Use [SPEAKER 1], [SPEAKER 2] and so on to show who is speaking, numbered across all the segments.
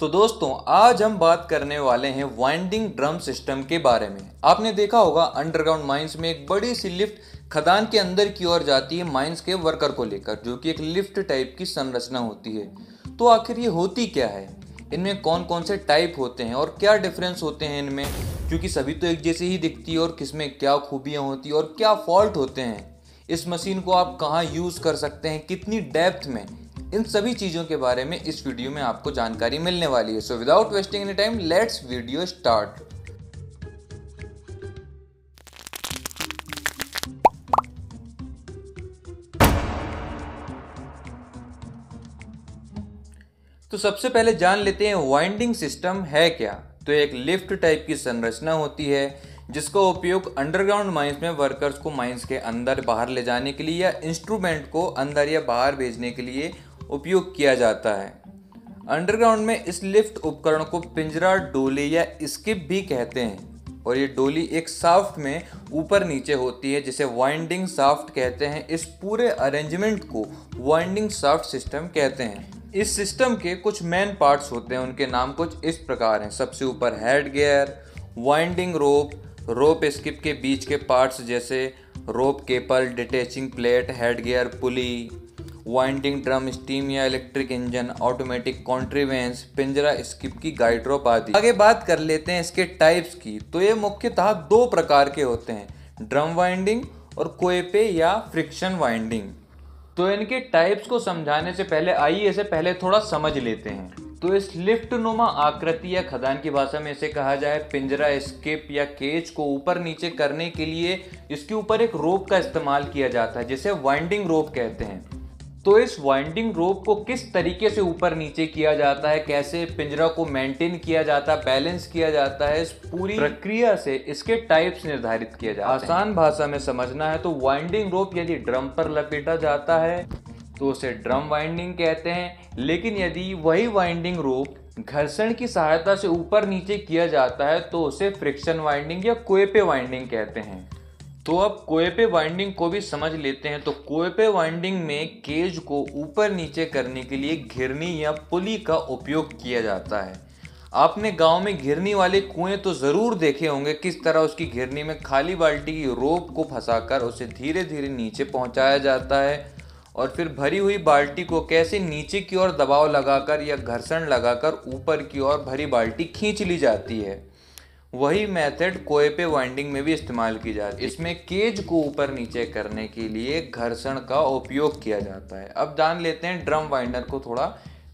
[SPEAKER 1] तो दोस्तों आज हम बात करने वाले हैं वाइंडिंग ड्रम सिस्टम के बारे में आपने देखा होगा अंडरग्राउंड माइंस में एक बड़ी सी लिफ्ट खदान के अंदर की ओर जाती है माइंस के वर्कर को लेकर जो कि एक लिफ्ट टाइप की संरचना होती है तो आखिर ये होती क्या है इनमें कौन कौन से टाइप होते हैं और क्या डिफरेंस होते हैं इनमें क्योंकि सभी तो एक जैसे ही दिखती है और किसमें क्या खूबियाँ होती और क्या फॉल्ट होते हैं इस मशीन को आप कहाँ यूज़ कर सकते हैं कितनी डेप्थ में इन सभी चीज़ों के बारे में इस वीडियो में आपको जानकारी मिलने वाली है so without wasting any time let's video start तो सबसे पहले जान लेते हैं वाइंडिंग सिस्टम है क्या तो एक लिफ्ट टाइप की संरचना होती है जिसका उपयोग अंडरग्राउंड माइंस में वर्कर्स को माइंस के अंदर बाहर ले जाने के लिए या इंस्ट्रूमेंट को अंदर या बाहर भेजने के लिए उपयोग किया जाता है अंडरग्राउंड में इस लिफ्ट उपकरण को पिंजरा डोली या स्किप भी कहते हैं और ये डोली एक साफ्ट में ऊपर नीचे होती है जिसे वाइंडिंग साफ्ट कहते हैं इस पूरे अरेंजमेंट को वाइंडिंग साफ्ट सिस्टम कहते हैं इस सिस्टम के कुछ मेन पार्ट्स होते हैं उनके नाम कुछ इस प्रकार हैं सबसे ऊपर head gear winding rope rope skip के बीच के पार्ट्स जैसे rope capel detaching plate head gear pulley winding drum steam या इलेक्ट्रिक इंजन ऑटोमेटिक कॉन्ट्रीवेंस पिंजरा स्किप की गाइड्रोप आदि आगे बात कर लेते हैं इसके टाइप्स की तो ये मुख्यतः दो प्रकार के होते हैं ड्रम वाइंडिंग और कोएपे या फ्रिक्शन वाइंडिंग तो इनके टाइप्स को समझाने से पहले आइए इसे पहले थोड़ा समझ लेते हैं तो इस लिफ्ट नुमा आकृति या खदान की भाषा में इसे कहा जाए पिंजरा स्किप या केज को ऊपर नीचे करने के लिए इसके ऊपर एक रोप का इस्तेमाल किया जाता है जिसे वाइंडिंग रोप कहते हैं तो इस वाइंडिंग रोप को किस तरीके से ऊपर नीचे किया जाता है कैसे पिंजरा को मेंटेन किया जाता है बैलेंस किया जाता है इस पूरी प्रक्रिया से इसके टाइप्स निर्धारित किया जाता है आसान भाषा में समझना है तो वाइंडिंग रोप यदि ड्रम पर लपेटा जाता है तो उसे ड्रम वाइंडिंग कहते हैं लेकिन यदि वही वाइंडिंग रोप घर्षण की सहायता से ऊपर नीचे किया जाता है तो उसे फ्रिक्शन वाइंडिंग या कोएपे वाइंडिंग कहते हैं तो अब कोएपे वाइंडिंग को भी समझ लेते हैं तो कोएपे वाइंडिंग में केज को ऊपर नीचे करने के लिए घिरनी या पुली का उपयोग किया जाता है आपने गांव में घिरनी वाले कुएं तो ज़रूर देखे होंगे किस तरह उसकी घिरनी में खाली बाल्टी की रोप को फंसाकर उसे धीरे धीरे नीचे पहुंचाया जाता है और फिर भरी हुई बाल्टी को कैसे नीचे की ओर दबाव लगाकर या घर्षण लगाकर ऊपर की ओर भरी बाल्टी खींच ली जाती है वही मेथड कोए पे वाइंडिंग में भी इस्तेमाल की जाती है इसमें केज को ऊपर नीचे करने के लिए घर्षण का उपयोग किया जाता है अब जान लेते हैं ड्रम वाइंडर को थोड़ा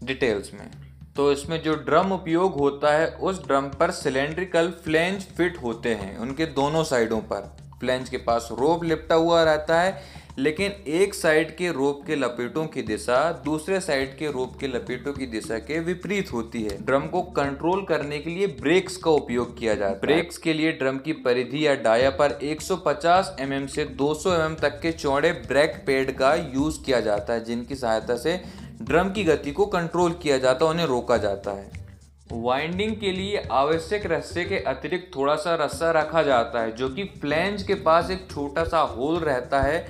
[SPEAKER 1] डिटेल्स में तो इसमें जो ड्रम उपयोग होता है उस ड्रम पर सिलेंड्रिकल फ्लेंज फिट होते हैं उनके दोनों साइडों पर फ्लेंज के पास रोप लिपटा हुआ रहता है लेकिन एक साइड के रोप के लपेटों की दिशा दूसरे साइड के रोप के लपेटों की दिशा के विपरीत होती है ड्रम को कंट्रोल करने के लिए ब्रेक्स का उपयोग किया जाता है ब्रेक्स के लिए ड्रम की परिधि या डाया पर 150 mm से 200 mm तक के चौड़े ब्रेक पेड का यूज किया जाता है जिनकी सहायता से ड्रम की गति को कंट्रोल किया जाता है उन्हें रोका जाता है वाइंडिंग के लिए आवश्यक रस्से के अतिरिक्त थोड़ा सा रस्सा रखा जाता है जो कि फ्लैंज के पास एक छोटा सा होल रहता है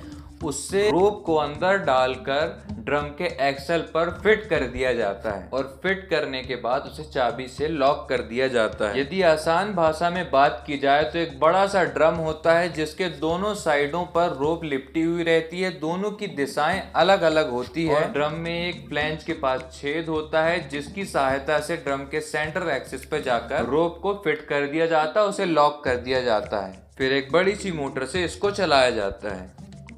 [SPEAKER 1] उससे रोप को अंदर डालकर ड्रम के एक्सल पर फिट कर दिया जाता है और फिट करने के बाद उसे चाबी से लॉक कर दिया जाता है यदि आसान भाषा में बात की जाए तो एक बड़ा सा ड्रम होता है जिसके दोनों साइडों पर रोप लिपटी हुई रहती है दोनों की दिशाएं अलग अलग होती है ड्रम में एक प्लेंच के पास छेद होता है जिसकी सहायता से ड्रम के सेंटर एक्सिस पर जाकर रोप को फिट कर दिया जाता है उसे लॉक कर दिया जाता है फिर एक बड़ी सी मोटर से इसको चलाया जाता है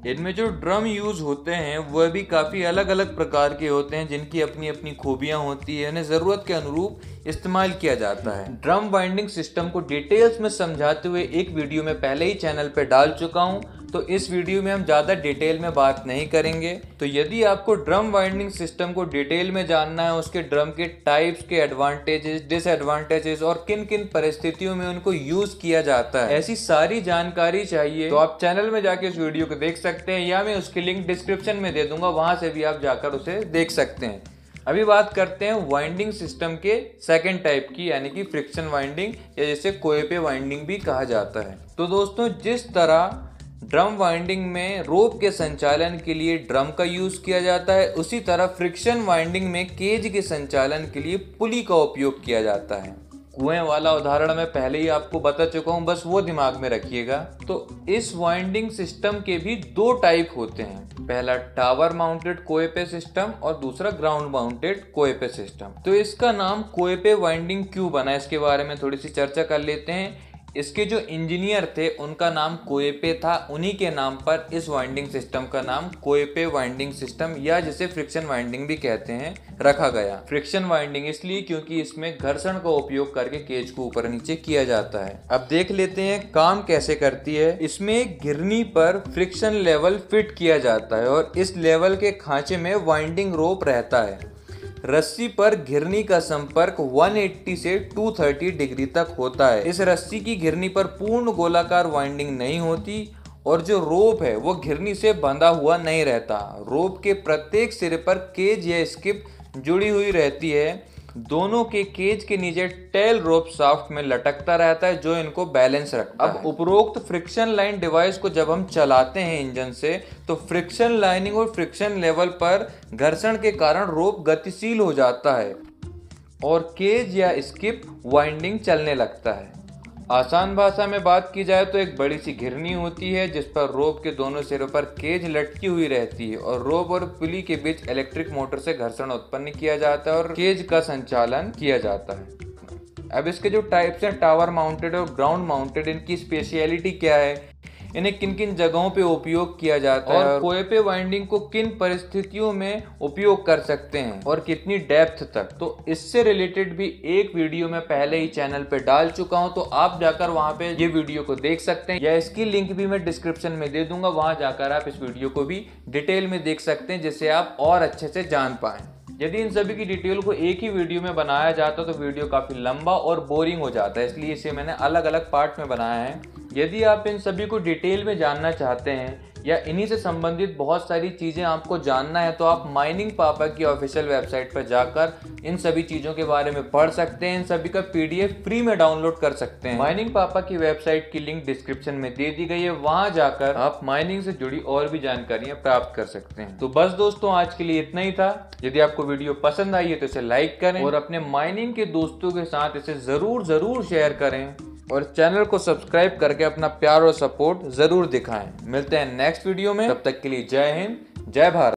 [SPEAKER 1] इनमें जो ड्रम यूज़ होते हैं वह भी काफ़ी अलग अलग प्रकार के होते हैं जिनकी अपनी अपनी खूबियाँ होती है इन्हें ज़रूरत के अनुरूप इस्तेमाल किया जाता है ड्रम वाइंडिंग सिस्टम को डिटेल्स में समझाते हुए एक वीडियो में पहले ही चैनल पर डाल चुका हूँ तो इस वीडियो में हम ज़्यादा डिटेल में बात नहीं करेंगे तो यदि आपको ड्रम वाइंडिंग सिस्टम को डिटेल में जानना है उसके ड्रम के टाइप्स के एडवांटेजेस डिसएडवांटेजेस और किन किन परिस्थितियों में उनको यूज किया जाता है ऐसी सारी जानकारी चाहिए तो आप चैनल में जाके इस वीडियो को देख सकते हैं या मैं उसकी लिंक डिस्क्रिप्शन में दे दूंगा वहाँ से भी आप जाकर उसे देख सकते हैं अभी बात करते हैं वाइंडिंग सिस्टम के सेकेंड टाइप की यानी कि फ्रिक्शन वाइंडिंग या जैसे कोयपे वाइंडिंग भी कहा जाता है तो दोस्तों जिस तरह ड्रम वाइंडिंग में रोप के संचालन के लिए ड्रम का यूज़ किया जाता है उसी तरह फ्रिक्शन वाइंडिंग में केज के संचालन के लिए पुली का उपयोग किया जाता है कुएं वाला उदाहरण मैं पहले ही आपको बता चुका हूँ बस वो दिमाग में रखिएगा तो इस वाइंडिंग सिस्टम के भी दो टाइप होते हैं पहला टावर माउंटेड कोएपे सिस्टम और दूसरा ग्राउंड माउंटेड कोएपे सिस्टम तो इसका नाम कोएपे वाइंडिंग क्यों बना इसके बारे में थोड़ी सी चर्चा कर लेते हैं इसके जो इंजीनियर थे उनका नाम कोएपे था उन्हीं के नाम पर इस वाइंडिंग सिस्टम का नाम कोएपे वाइंडिंग सिस्टम या जिसे फ्रिक्शन वाइंडिंग भी कहते हैं रखा गया फ्रिक्शन वाइंडिंग इसलिए क्योंकि इसमें घर्षण का उपयोग करके केज को ऊपर नीचे किया जाता है अब देख लेते हैं काम कैसे करती है इसमें गिरनी पर फ्रिक्शन लेवल फिट किया जाता है और इस लेवल के खांचे में वाइंडिंग रोप रहता है रस्सी पर घिरनी का संपर्क 180 से 230 डिग्री तक होता है इस रस्सी की घिरनी पर पूर्ण गोलाकार वाइंडिंग नहीं होती और जो रोप है वो घिरनी से बंधा हुआ नहीं रहता रोप के प्रत्येक सिरे पर केज या स्किप जुड़ी हुई रहती है दोनों के केज के नीचे टेल रोप शाफ्ट में लटकता रहता है जो इनको बैलेंस रखता अब है। उपरोक्त फ्रिक्शन लाइन डिवाइस को जब हम चलाते हैं इंजन से तो फ्रिक्शन लाइनिंग और फ्रिक्शन लेवल पर घर्षण के कारण रोप गतिशील हो जाता है और केज या स्किप वाइंडिंग चलने लगता है आसान भाषा में बात की जाए तो एक बड़ी सी घिरनी होती है जिस पर रोप के दोनों सिरों पर केज लटकी हुई रहती है और रोप और पुली के बीच इलेक्ट्रिक मोटर से घर्षण उत्पन्न किया जाता है और केज का संचालन किया जाता है अब इसके जो टाइप्स हैं टावर माउंटेड और ग्राउंड माउंटेड इनकी स्पेशलिटी क्या है इन्हें किन किन जगहों पे उपयोग किया जाता और है और कोए पे वाइंडिंग को किन परिस्थितियों में उपयोग कर सकते हैं और कितनी डेप्थ तक तो इससे रिलेटेड भी एक वीडियो मैं पहले ही चैनल पे डाल चुका हूँ तो आप जाकर वहाँ पे ये वीडियो को देख सकते हैं या इसकी लिंक भी मैं डिस्क्रिप्शन में दे दूंगा वहाँ जाकर आप इस वीडियो को भी डिटेल में देख सकते हैं जिससे आप और अच्छे से जान पाए यदि इन सभी की डिटेल को एक ही वीडियो में बनाया जाता तो वीडियो काफ़ी लंबा और बोरिंग हो जाता है इसलिए इसे मैंने अलग अलग पार्ट में बनाया है यदि आप इन सभी को डिटेल में जानना चाहते हैं या इन्हीं से संबंधित बहुत सारी चीज़ें आपको जानना है तो आप माइनिंग पापा की ऑफिशियल वेबसाइट पर जाकर इन सभी चीज़ों के बारे में पढ़ सकते हैं इन सभी का पीडीएफ फ्री में डाउनलोड कर सकते हैं माइनिंग पापा की वेबसाइट की लिंक डिस्क्रिप्शन में दे दी गई है वहां जाकर आप माइनिंग से जुड़ी और भी जानकारियां प्राप्त कर सकते हैं तो बस दोस्तों आज के लिए इतना ही था यदि आपको वीडियो पसंद आई है तो इसे लाइक करें और अपने माइनिंग के दोस्तों के साथ इसे जरूर जरूर शेयर करें और चैनल को सब्सक्राइब करके अपना प्यार और सपोर्ट ज़रूर दिखाएं मिलते हैं नेक्स्ट वीडियो में तब तक के लिए जय हिंद जय भारत